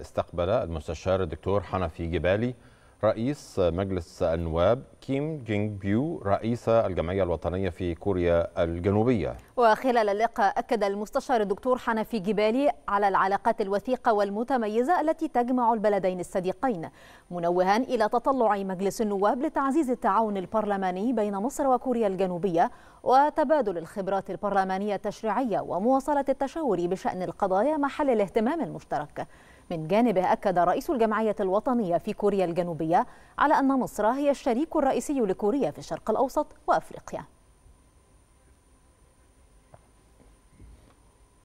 استقبل المستشار الدكتور حنفي جبالي رئيس مجلس النواب كيم جينج بيو رئيس الجمعية الوطنية في كوريا الجنوبية وخلال اللقاء أكد المستشار الدكتور حنفي جبالي على العلاقات الوثيقة والمتميزة التي تجمع البلدين الصديقين منوها إلى تطلع مجلس النواب لتعزيز التعاون البرلماني بين مصر وكوريا الجنوبية وتبادل الخبرات البرلمانية التشريعية ومواصلة التشاور بشأن القضايا محل الاهتمام المشترك من جانبه أكد رئيس الجمعية الوطنية في كوريا الجنوبية على أن مصر هي الشريك الرئيسي لكوريا في الشرق الأوسط وأفريقيا